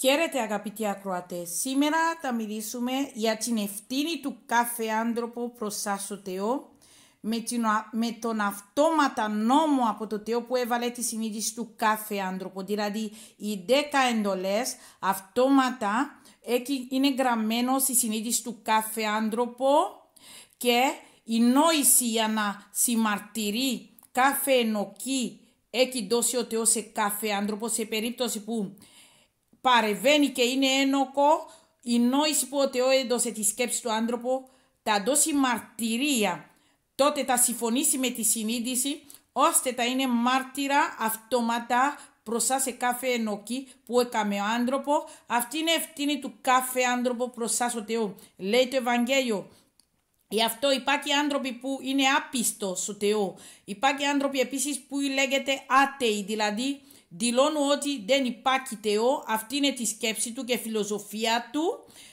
Χαίρετε αγαπητοί ακροατές. σήμερα θα μιλήσουμε για την ευθύνη του κάθε άνθρωπο προς το Θεό με, τον αυτόματα νόμο από το Θεό που έβαλε τη συνείδηση του κάθε άνθρωπο. Δηλαδή οι δέκα εντολές αυτόματα είναι γραμμένο στη συνείδηση του κάθε άνθρωπο και η νόηση για να συμμαρτυρεί κάθε ενοχή έχει δώσει ο Θεός σε κάθε άνθρωπο σε περίπτωση που παρεβαίνει και είναι ενόκο... η νόηση που ο Θεός έδωσε τη σκέψη του άνθρωπου τα δώσει μαρτυρία, τότε τα συμφωνήσει με τη συνείδηση, ώστε τα είναι μάρτυρα αυτόματα μπροστά σε κάθε ενοκή που έκαμε ο άνθρωπο. Αυτή είναι ευθύνη του κάθε άνθρωπο μπροστά ο Θεός. Λέει το Ευαγγέλιο. Γι' αυτό υπάρχει άνθρωποι που είναι άπιστος στο Θεός. Υπάρχει άνθρωποι επίσης που λέγεται άτεοι, δηλαδή δηλώνω ότι δεν υπάρχει Θεό, αυτή είναι τη σκέψη του και φιλοσοφία του,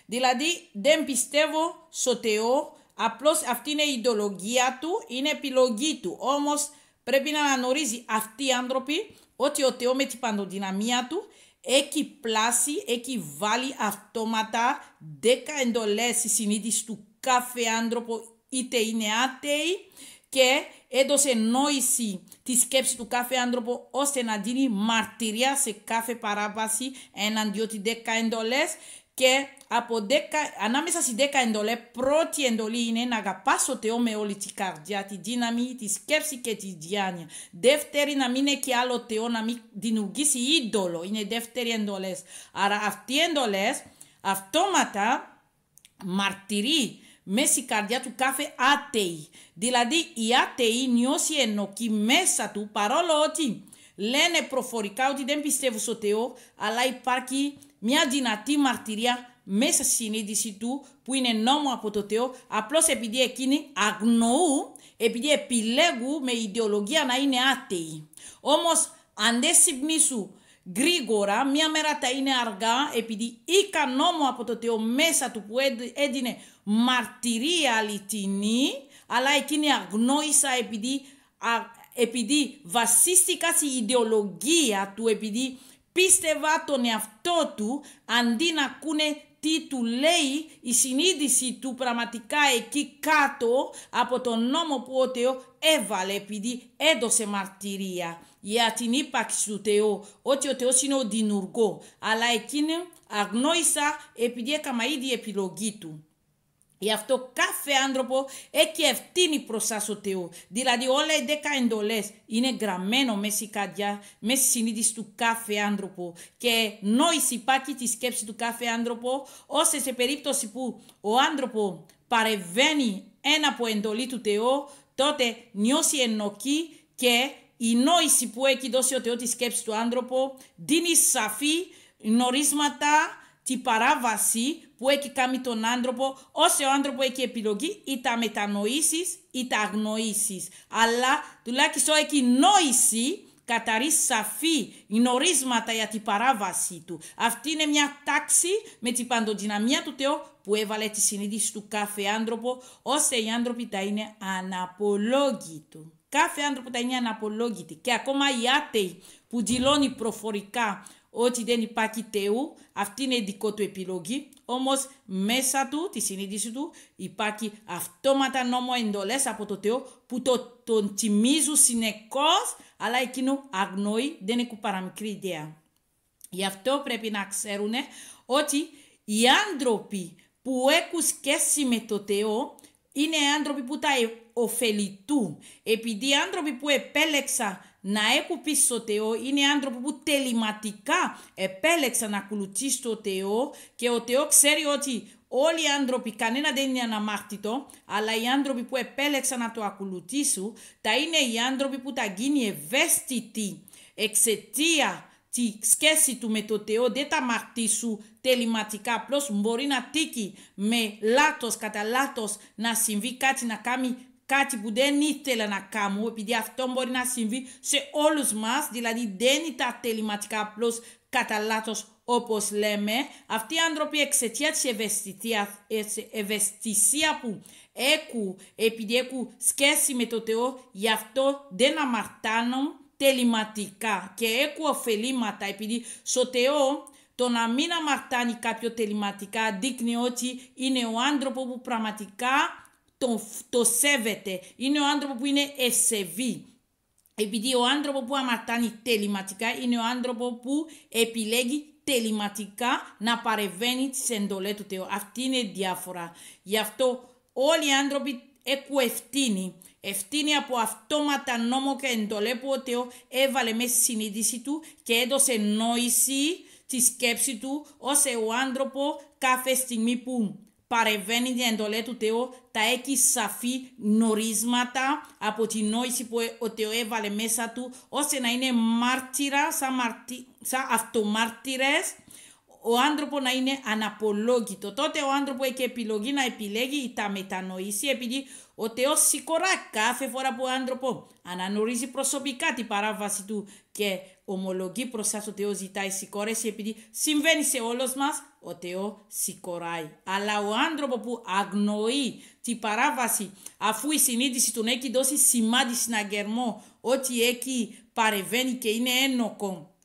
δηλαδή δεν πιστεύω στο Θεό, απλώς αυτή είναι η ιδεολογία του, είναι επιλογή του, όμως πρέπει να αναγνωρίζει αυτοί οι άνθρωποι ότι ο Θεός με την παντοδυναμία του έχει πλάσει, έχει βάλει αυτόματα 10 εντολές στη συνείδηση του κάθε άνθρωπο, είτε είναι άτεοι, και έδωσε νόηση τη σκέψη του κάθε άνθρωπο ώστε να δίνει μαρτυρία σε κάθε παράβαση εναντίον τη δέκα εντολές και από 10, ανάμεσα στις δέκα εντολές, πρώτη εντολή είναι να αγαπά το Θεό με όλη τη καρδιά, τη δύναμη, τη σκέψη και τη διάνοια. Δεύτερη, να μην έχει άλλο Θεό, να μην δημιουργήσει είδωλο. Είναι δεύτερη εντολές. Άρα, αυτοί οι εντολές αυτόματα μαρτυρεί η καρδιά του κάθε άτεη. Δηλαδή οι άτεοι νιώσει ενοχή μέσα του παρόλο ότι λένε προφορικά ότι δεν πιστεύουν στο Θεό αλλά υπάρχει μια δυνατή μαρτυρία μέσα στη συνείδηση του που είναι νόμο από το Θεό απλώς επειδή εκείνοι αγνοούν επειδή επιλέγουν με ιδεολογία να είναι άτεοι. Όμως αν δεν συμπνήσουν γρήγορα, μία μέρα τα είναι αργά, επειδή είχα νόμο από το Θεό μέσα του που έδινε μαρτυρία αληθινή, αλλά εκείνη αγνόησα επειδή, α, επειδή βασίστηκα στη ιδεολογία του, επειδή πίστευα τον εαυτό του, αντί να ακούνε τι του λέει η συνείδηση του πραγματικά εκεί κάτω από τον νόμο που ο Θεός έβαλε επειδή έδωσε μαρτυρία για την ύπαρξη του Θεού, ότι ο Θεό είναι ο δημιουργό, αλλά εκείνο αγνόησα επειδή έκανα ήδη επιλογή του. Γι' αυτό κάθε άνθρωπο έχει ευθύνη προ ο Θεό. Δηλαδή, όλα οι δέκα εντολέ είναι γραμμένο μέσα στην καρδιά, μέσα στη συνείδηση του κάθε άνθρωπο. Και νόηση υπάρχει τη σκέψη του κάθε άνθρωπο, ώστε σε περίπτωση που ο άνθρωπο παρεβαίνει ένα από εντολή του Θεού, τότε νιώσει ενοχή και η νόηση που έχει δώσει ο Θεός τη σκέψη του άνθρωπο δίνει σαφή γνωρίσματα τη παράβαση που έχει κάνει τον άνθρωπο, όσο ο άνθρωπο έχει επιλογή ή τα μετανοήσει ή τα αγνοήσεις. Αλλά τουλάχιστον έχει νόηση καθαρή σαφή γνωρίσματα για την παράβαση του. Αυτή είναι μια τάξη με την παντοδυναμία του Θεού που έβαλε τη συνείδηση του κάθε άνθρωπο, ώστε οι άνθρωποι τα είναι αναπολόγητοι. Κάθε άνθρωπο τα είναι αναπολόγητη και ακόμα οι άτεοι που δηλώνει προφορικά ότι δεν υπάρχει Θεού, αυτή είναι η δικό του επιλογή, όμως μέσα του, τη συνείδηση του, υπάρχει αυτόματα νόμο εντολές από το Θεό που το, τον τιμίζουν συνεχώς, αλλά εκείνο αγνοεί, δεν έχουν παραμικρή ιδέα. Γι' αυτό πρέπει να ξέρουν ότι οι άνθρωποι που έχουν σχέση με το Θεό είναι άνθρωποι που τα ωφελητού. Επειδή οι άνθρωποι που επέλεξαν να έχουν πίσω στο Θεό είναι άνθρωποι που τελειματικά επέλεξαν να ακολουθήσουν το Θεό και ο Θεό ξέρει ότι Όλοι οι άνθρωποι, κανένα δεν είναι αναμάρτητο, αλλά οι άνθρωποι που επέλεξαν να το ακολουθήσουν, τα είναι οι άνθρωποι που τα γίνει ευαίσθητοι εξαιτία τη σχέση του με το Θεό, δεν τα μαρτήσου τελειματικά. Απλώς μπορεί να τύχει με λάθος, κατά λάθος, να συμβεί κάτι, να κάνει κάτι που δεν ήθελα να κάνω, επειδή αυτό μπορεί να συμβεί σε όλους μας, δηλαδή δεν ήταν τελειωματικά απλώς κατά λάθος όπως λέμε, αυτοί οι άνθρωποι εξαιτίας της ευαισθησία που έχουν, επειδή έχουν σχέση με το Θεό, γι' αυτό δεν αμαρτάνουν τελειωματικά και έχουν ωφελήματα, επειδή στο Θεό το να μην αμαρτάνει κάποιο τελειωματικά δείχνει ότι είναι ο άνθρωπο που πραγματικά το, το σέβεται. Είναι ο άνθρωπο που είναι ευσεβή. Επειδή ο άνθρωπο που αμαρτάνει τεληματικά είναι ο άνθρωπο που επιλέγει τεληματικά να παρεβαίνει τις εντολές του Θεού. Αυτή είναι η διάφορα. Γι' αυτό όλοι οι άνθρωποι έχουν ευθύνη. Ευθύνη από αυτόματα νόμο και εντολές που ο Θεός έβαλε μέσα συνείδηση του και έδωσε νόηση τη σκέψη του ως ο άνθρωπο κάθε στιγμή που παρεβαίνει την εντολή του Θεού, τα έχει σαφή γνωρίσματα από την νόηση που ε- ο Θεός έβαλε μέσα του, ώστε να είναι μάρτυρα, σαν, μαρτυ... σαν αυτομάρτυρες, ο άνθρωπο να είναι αναπολόγητο. Τότε ο άνθρωπο έχει επιλογή να επιλέγει τα μετανοήσει, επειδή ο Θεός σηκωρά κάθε φορά που ο άνθρωπο αναγνωρίζει προσωπικά την παράβαση του και ομολογεί προς εσά ο ζητάει συγχώρεση, επειδή συμβαίνει σε όλους μας ο Θεό σηκωράει. Αλλά ο άνθρωπο που αγνοεί την παράβαση αφού η συνείδηση του έχει δώσει σημάδι συναγερμό ότι έχει παρεβαίνει και είναι ένοκο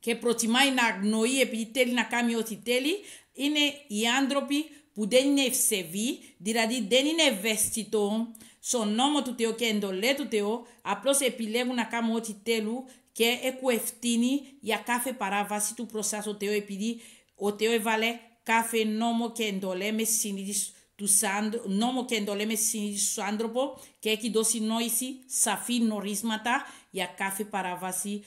και προτιμάει να αγνοεί επειδή θέλει να κάνει ό,τι θέλει, είναι οι άνθρωποι που δεν είναι ευσεβοί, δηλαδή δεν είναι ευαίσθητο στον νόμο του Θεού και εντολέ του Θεού, απλώς επιλέγουν να κάνουν ό,τι θέλουν και έχουν ευθύνη για κάθε παράβαση του προς Θεός επειδή ο Θεό έβαλε κάθε νόμο και εντολέ με συνείδηση του νόμο και άνθρωπο και έχει δώσει νόηση σαφή νορίσματα για κάθε παραβάση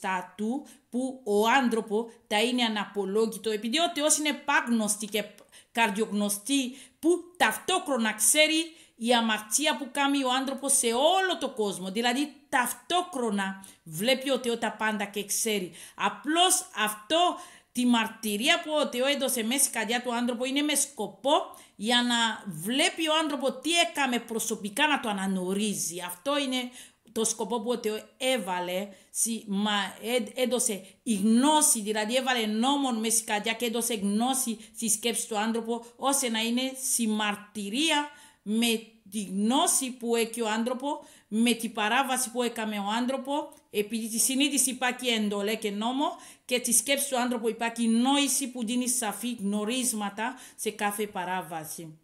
τα του που ο άνθρωπο θα είναι αναπολόγητο επειδή ο Θεός είναι πάγνωστη και καρδιογνωστή που ταυτόχρονα ξέρει η αμαρτία που κάνει ο άνθρωπος σε όλο το κόσμο. Δηλαδή ταυτόχρονα βλέπει ο Θεός τα πάντα και ξέρει. Απλώς αυτό τη μαρτυρία που ο Θεό έδωσε μέσα καρδιά του άνθρωπο είναι με σκοπό για να βλέπει ο άνθρωπο τι έκαμε προσωπικά να το αναγνωρίζει. Αυτό είναι το σκοπό που ο έβαλε, έδωσε η γνώση, δηλαδή έβαλε νόμον μέσα καρδιά και έδωσε γνώση στη σκέψη του άνθρωπο, ώστε να είναι συμμαρτυρία με τη γνώση που έχει ο άνθρωπο, με την παράβαση που έκαμε ο άνθρωπο, επειδή τη συνείδηση υπάρχει εντολέ και νόμο και τη σκέψη του άνθρωπου υπάρχει νόηση που δίνει σαφή γνωρίσματα σε κάθε παράβαση.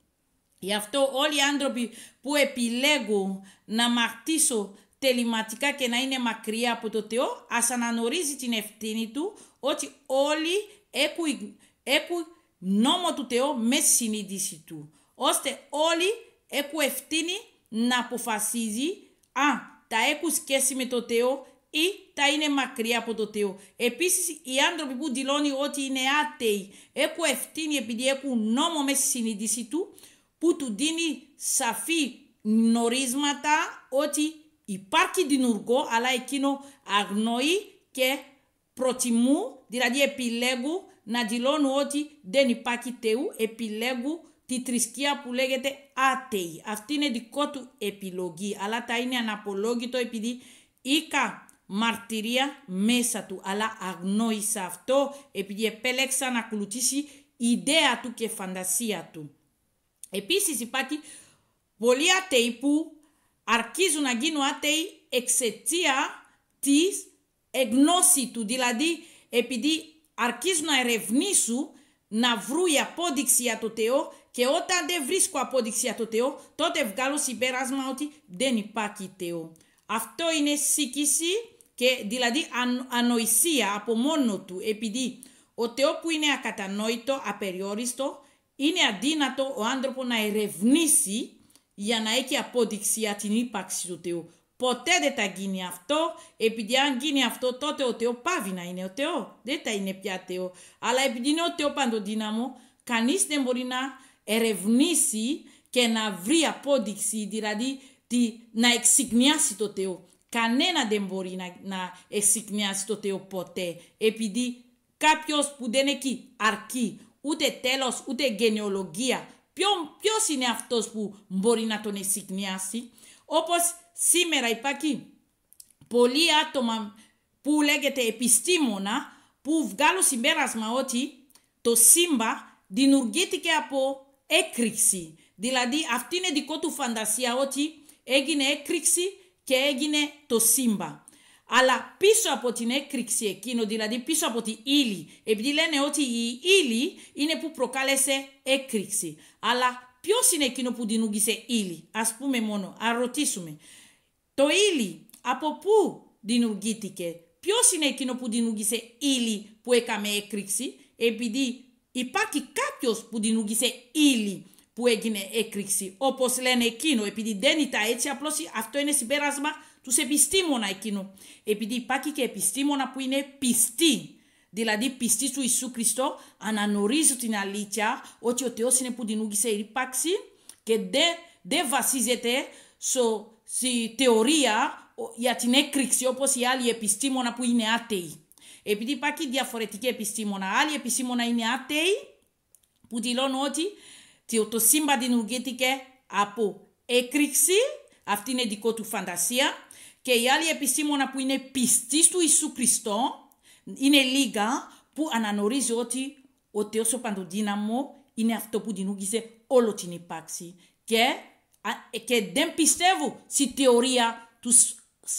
Γι' αυτό όλοι οι άνθρωποι που επιλέγουν να μαρτήσουν τελειματικά και να είναι μακριά από το Θεό, ας αναγνωρίζει την ευθύνη του ότι όλοι έχουν, έχουν νόμο του Θεού με συνείδηση του, ώστε όλοι έχουν ευθύνη να αποφασίζει ά τα έχουν σχέση με το Θεό ή τα είναι μακριά από το Θεό. Επίσης, οι άνθρωποι που δηλώνουν ότι είναι άτεοι έχουν ευθύνη επειδή έχουν νόμο με στη συνείδηση του που του δίνει σαφή γνωρίσματα ότι υπάρχει δημιουργό αλλά εκείνο αγνοεί και προτιμούν, δηλαδή επιλέγουν να δηλώνουν ότι δεν υπάρχει Θεού, επιλέγουν τη θρησκεία που λέγεται άτεη. Αυτή είναι δικό του επιλογή, αλλά τα είναι αναπολόγητο επειδή είχα μαρτυρία μέσα του, αλλά αγνόησα αυτό επειδή επέλεξα να ακολουθήσει ιδέα του και φαντασία του. Επίσης υπάρχει πολλοί άτεοι που αρχίζουν να γίνουν άτεοι εξαιτία της εγνώση του, δηλαδή επειδή αρχίζουν να ερευνήσουν να η απόδειξη για το Θεό και όταν δεν βρίσκω απόδειξη για το Θεό, τότε βγάλω συμπέρασμα ότι δεν υπάρχει Θεό. Αυτό είναι σύγκριση και δηλαδή ανοησία από μόνο του, επειδή ο Θεό που είναι ακατανόητο, απεριόριστο, είναι αδύνατο ο άνθρωπο να ερευνήσει για να έχει απόδειξη για την ύπαρξη του Θεού. Ποτέ δεν θα γίνει αυτό, επειδή αν γίνει αυτό τότε ο Θεός πάβει να είναι ο Θεός. Δεν θα είναι πια Θεός. Αλλά επειδή είναι ο Θεός παντοδύναμο, κανείς δεν μπορεί να ερευνήσει και να βρει απόδειξη, δηλαδή τη, να εξηγνιάσει το Θεός. Κανένα δεν μπορεί να, να εξηγνιάσει το Θεός ποτέ, επειδή κάποιος που δεν έχει αρκεί, ούτε τέλος, ούτε γενεολογία, ποιο, ποιος είναι αυτός που μπορεί να τον εξηγνιάσει. Όπως Σήμερα υπάρχει πολλοί άτομα που λέγεται επιστήμονα που βγάλουν συμπέρασμα ότι το ΣΥΜΠΑ δημιουργήθηκε από έκρηξη. Δηλαδή αυτή είναι δικό του φαντασία ότι έγινε έκρηξη και έγινε το ΣΥΜΠΑ. Αλλά πίσω από την έκρηξη εκείνο, δηλαδή πίσω από την ύλη, επειδή λένε ότι η ύλη είναι που προκάλεσε έκρηξη. Αλλά ποιος είναι εκείνο που δημιούργησε ύλη, ας πούμε μόνο, ας ρωτήσουμε. Το ύλι από πού δημιουργήθηκε. Ποιος είναι εκείνο που δημιούργησε ύλη που έκαμε έκρηξη, επειδή υπάρχει κάποιος που δημιούργησε ύλη που έγινε έκρηξη. Όπως λένε εκείνο, επειδή δεν ήταν έτσι, απλώς αυτό είναι συμπέρασμα τους επιστήμονα εκείνου. Επειδή υπάρχει και επιστήμονα που είναι πιστοί. Δηλαδή πιστοί του Ιησού Χριστό αναγνωρίζουν την αλήθεια ότι ο Θεός είναι που δημιούργησε η ύπαρξη και δεν, δε βασίζεται στο στη θεωρία για την έκρηξη όπως οι άλλοι επιστήμονα που είναι άτεοι. Επειδή υπάρχει διαφορετική επιστήμονα, άλλοι επιστήμονα είναι άτεοι που δηλώνουν ότι το σύμπαν δημιουργήθηκε από έκρηξη, αυτή είναι δικό του φαντασία, και οι άλλοι επιστήμονα που είναι πιστοί του Ιησού Χριστό, είναι λίγα που αναγνωρίζει ότι ο Θεός ο Παντοδύναμο είναι αυτό που δημιούργησε όλο την υπάρξη και ε, και δεν πιστεύω στη θεωρία τους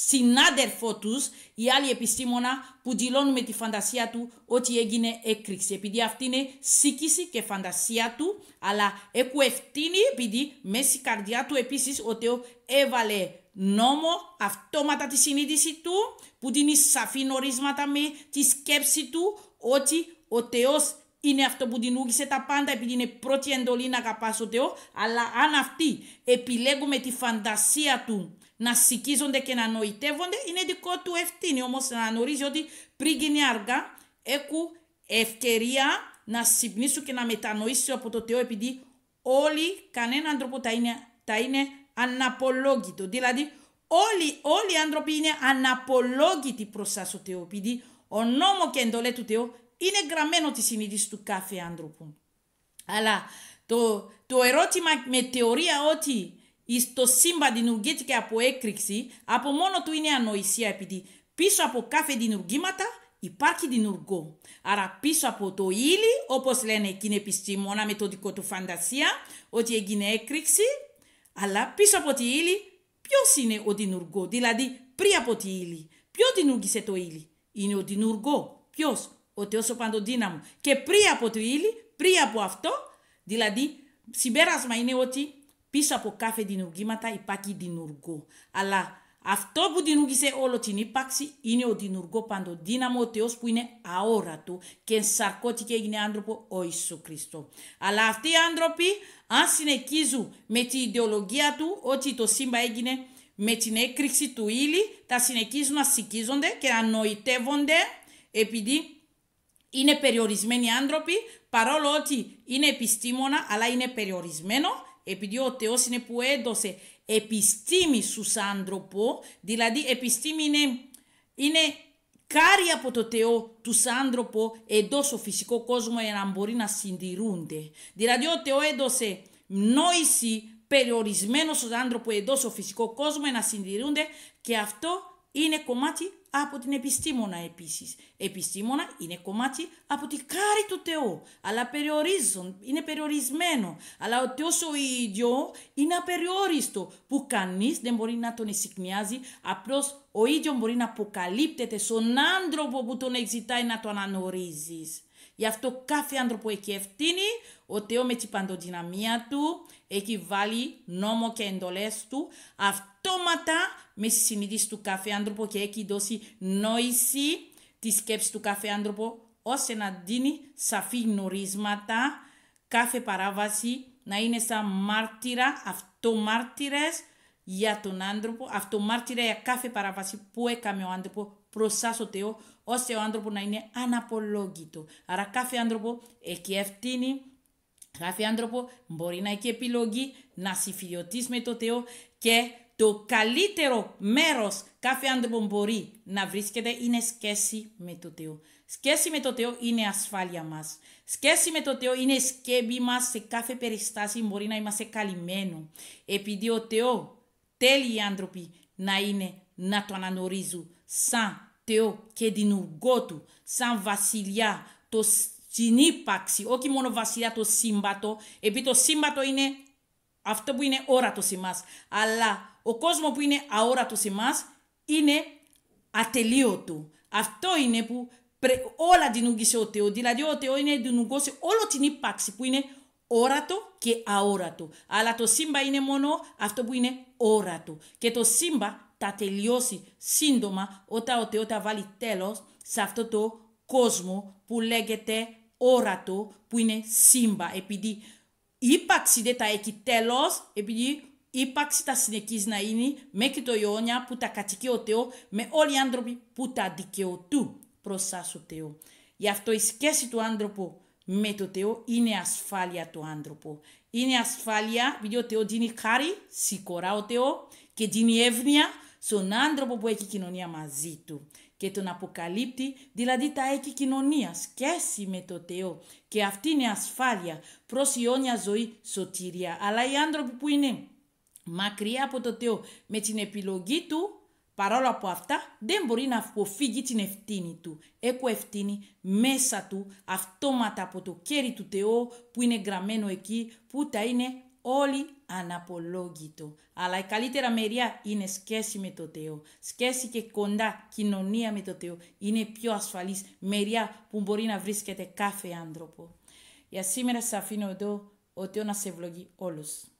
συνάδελφου του, οι άλλοι επιστήμονα που δηλώνουν με τη φαντασία του ότι έγινε έκρηξη. Επειδή αυτή είναι σύγκριση και φαντασία του, αλλά έχουν ευθύνη επειδή μέσα στη καρδιά του επίσης ο Θεό έβαλε νόμο αυτόματα τη συνείδηση του, που δίνει σαφή νορίσματα με τη σκέψη του ότι ο Θεός είναι αυτό που την ούγησε τα πάντα επειδή είναι πρώτη εντολή να αγαπάς ο Θεό, αλλά αν αυτοί επιλέγουν τη φαντασία τους να σηκίζονται και να νοητεύονται, είναι δικό του ευθύνη όμως να γνωρίζει ότι πριν γίνει αργά, έχουν ευκαιρία να συμπνήσουν και να μετανοήσουν από το Θεό επειδή όλοι, κανέναν τρόπο τα είναι, τα είναι αναπολόγητο. Δηλαδή όλοι, όλοι οι άνθρωποι είναι αναπολόγητοι προς σας ο Θεό επειδή ο νόμο και εντολές του Θεού είναι γραμμένο τη συνείδηση του κάθε άνθρωπου. Αλλά το, το ερώτημα με θεωρία ότι το σύμπαν δημιουργήθηκε από έκρηξη, από μόνο του είναι ανοησία, επειδή πίσω από κάθε δημιουργήματα υπάρχει δημιουργό. Άρα πίσω από το ύλι, όπως λένε εκείνοι επιστήμονα με το δικό του φαντασία, ότι έγινε έκρηξη, αλλά πίσω από τη ύλη ποιος είναι ο δημιουργό, δηλαδή πριν από τη ύλη. Ποιο δημιούργησε το ύλη, είναι ο δημιουργό. Ποιος, ο Θεός ο Παντοδύναμος. Και πριν από το ύλη, πριν από αυτό, δηλαδή συμπέρασμα είναι ότι πίσω από κάθε δημιουργήματα υπάρχει δημιουργό. Αλλά αυτό που δημιούργησε όλο την ύπαρξη είναι ο δημιουργό παντοδύναμο, ο Θεός που είναι αόρατο και ενσαρκώθηκε έγινε άνθρωπο ο Ιησού Χριστός. Αλλά αυτοί οι άνθρωποι αν συνεχίζουν με την ιδεολογία του ότι το σύμπα έγινε με την έκρηξη του ύλη, θα συνεχίζουν να σηκίζονται και να νοητεύονται επειδή είναι περιορισμένοι άνθρωποι, παρόλο ότι είναι επιστήμονα, αλλά είναι περιορισμένο, επειδή ο Θεός είναι που έδωσε επιστήμη στους άνθρωπο, δηλαδή επιστήμη είναι, είναι κάρι από το Θεό τους άνθρωπου εντό στο φυσικό κόσμος για να μπορεί να συντηρούνται. Δηλαδή ο Θεός έδωσε νόηση περιορισμένο στους άνθρωπου εντό στο φυσικό κόσμος για να συντηρούνται και αυτό είναι κομμάτι από την επιστήμονα επίσης. Επιστήμονα είναι κομμάτι από την κάρη του Θεού, αλλά περιορίζουν, είναι περιορισμένο. Αλλά ο Θεός ο ίδιος είναι απεριόριστο, που κανείς δεν μπορεί να τον εισηκνιάζει. απλώς ο ίδιος μπορεί να αποκαλύπτεται στον άνθρωπο που τον εξητάει να τον ανανορίζεις. Γι' αυτό κάθε άνθρωπο έχει ευθύνη, ο Θεός με την παντοδυναμία του έχει βάλει νόμο και εντολές του, αυτόματα στη συνείδηση του κάθε άνθρωπο και έχει δώσει νόηση της σκέψης του κάθε άνθρωπο ώστε να δίνει σαφή γνωρίσματα κάθε παράβαση να είναι σαν μάρτυρα, αυτομάρτυρες για τον άνθρωπο, αυτομάρτυρα για κάθε παράβαση που έκαμε ο άνθρωπο εσά ο Θεό, ώστε ο άνθρωπο να είναι αναπολόγητο. Άρα κάθε άνθρωπο έχει ευθύνη, κάθε άνθρωπο μπορεί να έχει επιλογή να συμφιλειωτείς με το Θεό και το καλύτερο μέρος κάθε άνθρωπο μπορεί να βρίσκεται είναι σχέση με το Θεό. Σχέση με το Θεό είναι ασφάλεια μας. Σχέση με το Θεό είναι σκέπη μας σε κάθε περιστάση μπορεί να είμαστε καλυμμένοι. Επειδή ο Θεό θέλει οι άνθρωποι να είναι να το αναγνωρίζουν σαν Θεό και την ουγγό του, σαν βασιλιά, το συνύπαξη. όχι μόνο βασιλιά, το σύμπατο, επειδή το σύμπατο είναι αυτό που είναι όρατο σε μας. Αλλά ο κόσμος που είναι αόρατο σε μας είναι ατελείωτο. Αυτό είναι που πρε... όλα δημιούργησε ο Θεός. Δηλαδή ο Θεός είναι δημιουργός όλο την ύπαρξη που είναι όρατο και αόρατο. Αλλά το σύμπα είναι μόνο αυτό που είναι όρατο. Και το σύμπα θα τελειώσει σύντομα όταν ο Θεός θα βάλει τέλος σε αυτό το κόσμο που λέγεται όρατο που είναι σύμπα. Επειδή ύπαρξη δεν τα έχει τέλος, επειδή ύπαρξη τα συνεχίζει να είναι μέχρι το αιώνια που τα κατοικεί ο Θεός με όλοι οι άνθρωποι που τα δικαιωτούν προς σας ο Θεός. Γι' αυτό η σχέση του άνθρωπου με το Θεός είναι ασφάλεια του άνθρωπου. Είναι ασφάλεια, επειδή ο Θεός δίνει χάρη, σηκωρά ο Θεός και δίνει εύνοια στον άνθρωπο που έχει κοινωνία μαζί του και τον αποκαλύπτει, δηλαδή τα έχει κοινωνίας, σχέση με το Θεό. Και αυτή είναι ασφάλεια, προς όνια ζωή, σωτηρία. Αλλά οι άνθρωποι που είναι μακριά από το Θεό, με την επιλογή του, παρόλο από αυτά, δεν μπορεί να αποφύγει την ευθύνη του. Έχω ευθύνη μέσα του, αυτόματα από το κέρι του Θεό που είναι γραμμένο εκεί, που τα είναι όλοι αναπολόγητο. Αλλά η καλύτερα μεριά είναι σχέση με το Θεό. Σχέση και κοντά κοινωνία με το Θεό είναι πιο ασφαλής μεριά που μπορεί να βρίσκεται κάθε άνθρωπο. Για σήμερα σας αφήνω εδώ ο Θεός να σε ευλογεί όλους.